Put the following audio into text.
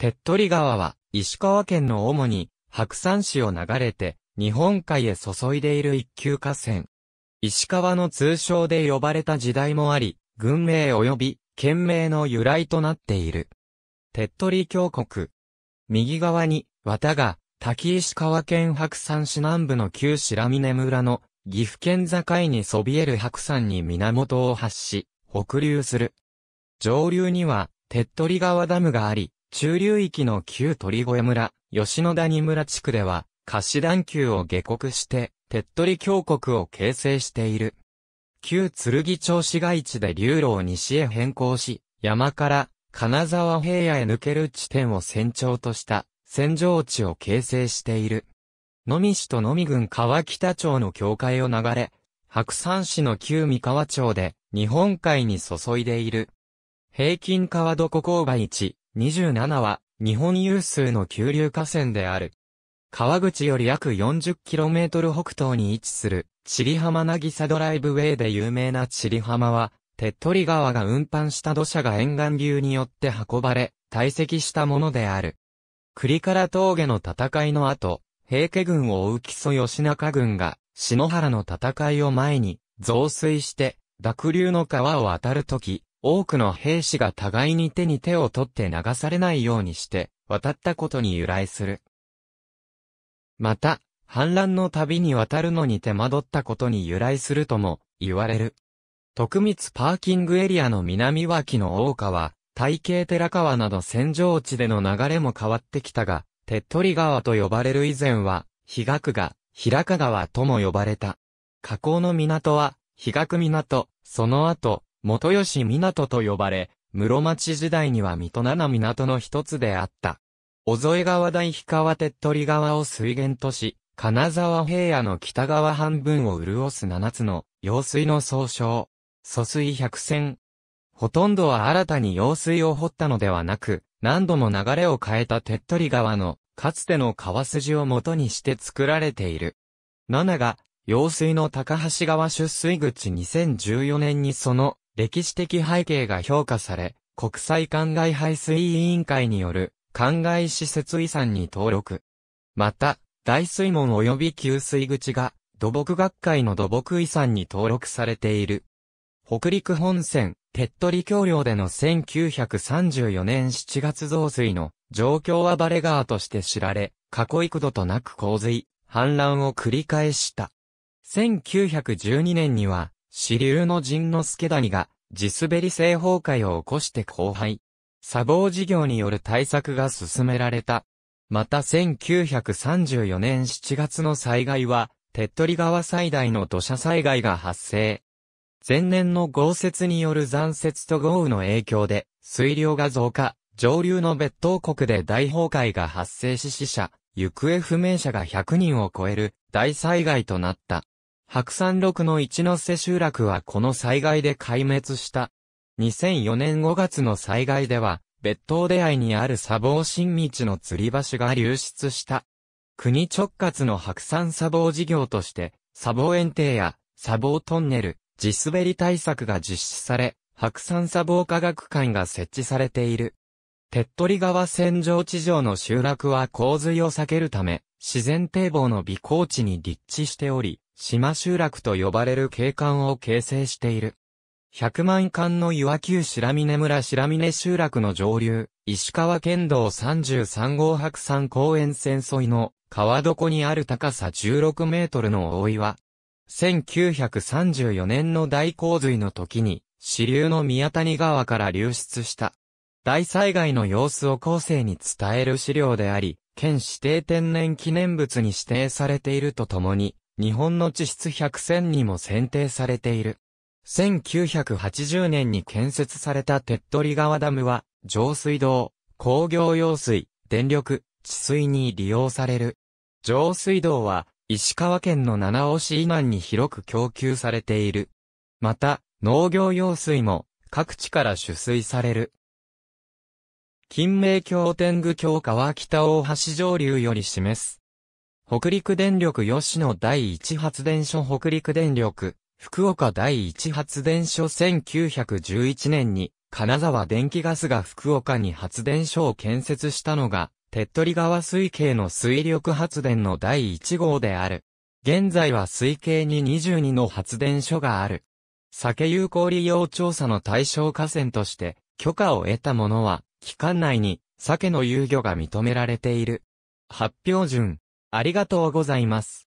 手っ取り川は、石川県の主に、白山市を流れて、日本海へ注いでいる一級河川。石川の通称で呼ばれた時代もあり、軍名及び、県名の由来となっている。手っ取り峡谷。右側に、綿が、滝石川県白山市南部の旧白峰村の、岐阜県境にそびえる白山に源を発し、北流する。上流には、手っ取り川ダムがあり、中流域の旧鳥越村、吉野谷村地区では、貸段丘を下国して、手っ取り峡谷を形成している。旧剣町市街地で流路を西へ変更し、山から金沢平野へ抜ける地点を先長とした戦場地を形成している。野見市と野見郡川北町の境界を流れ、白山市の旧三河町で日本海に注いでいる。平均川床勾配地、27は、日本有数の急流河川である。川口より約 40km 北東に位置する、チリ浜渚ドライブウェイで有名なチリ浜は、手っ取り川が運搬した土砂が沿岸流によって運ばれ、堆積したものである。栗から峠の戦いの後、平家軍を追う木曽義中軍が、篠原の戦いを前に、増水して、濁流の川を渡るとき、多くの兵士が互いに手に手を取って流されないようにして、渡ったことに由来する。また、反乱の旅に渡るのに手間取ったことに由来するとも言われる。徳光パーキングエリアの南脇の大川、大慶寺川など戦場地での流れも変わってきたが、手っ取り川と呼ばれる以前は、比嘉区が、平川とも呼ばれた。河口の港は、比嘉区港、その後、元吉港と呼ばれ、室町時代には水戸七港の一つであった。小添川大氷川手っ取り川を水源とし、金沢平野の北側半分を潤す七つの用水の総称。疎水百選。ほとんどは新たに用水を掘ったのではなく、何度も流れを変えた手っ取り川の、かつての川筋を元にして作られている。七が、用水の高橋川出水口2014年にその歴史的背景が評価され、国際灌漑排水委員会による灌漑施設遺産に登録。また、大水門及び給水口が土木学会の土木遺産に登録されている。北陸本線、手取橋梁での1934年7月増水の状況はレガ川として知られ、過去幾度となく洪水、氾濫を繰り返した。1912年には、支流の陣之助谷が、地滑り性崩壊を起こして荒廃。砂防事業による対策が進められた。また1934年7月の災害は、手っ取り川最大の土砂災害が発生。前年の豪雪による残雪と豪雨の影響で、水量が増加、上流の別当国で大崩壊が発生し死者、行方不明者が100人を超える大災害となった。白山麓の一ノ瀬集落はこの災害で壊滅した。2004年5月の災害では、別当出会いにある砂防新道の吊り橋が流出した。国直轄の白山砂防事業として、砂防園庭や砂防トンネル、地滑り対策が実施され、白山砂防科学館が設置されている。手っ取り川線上地上の集落は洪水を避けるため、自然堤防の備高地に立地しており、島集落と呼ばれる景観を形成している。百万貫の岩旧白峰村白峰集落の上流、石川県道33号白山公園線沿いの川床にある高さ16メートルの大岩。1934年の大洪水の時に、支流の宮谷川から流出した。大災害の様子を後世に伝える資料であり、県指定天然記念物に指定されているとともに、日本の地質100選にも選定されている。1980年に建設された手っ取り川ダムは、上水道、工業用水、電力、治水に利用される。上水道は、石川県の七尾市以南に広く供給されている。また、農業用水も、各地から取水される。金明京天狗橋川北大橋上流より示す。北陸電力吉野第一発電所北陸電力、福岡第一発電所1911年に、金沢電気ガスが福岡に発電所を建設したのが、手っ取り川水系の水力発電の第1号である。現在は水系に22の発電所がある。酒有効利用調査の対象河川として、許可を得たものは、期間内に、酒の遊漁が認められている。発表順、ありがとうございます。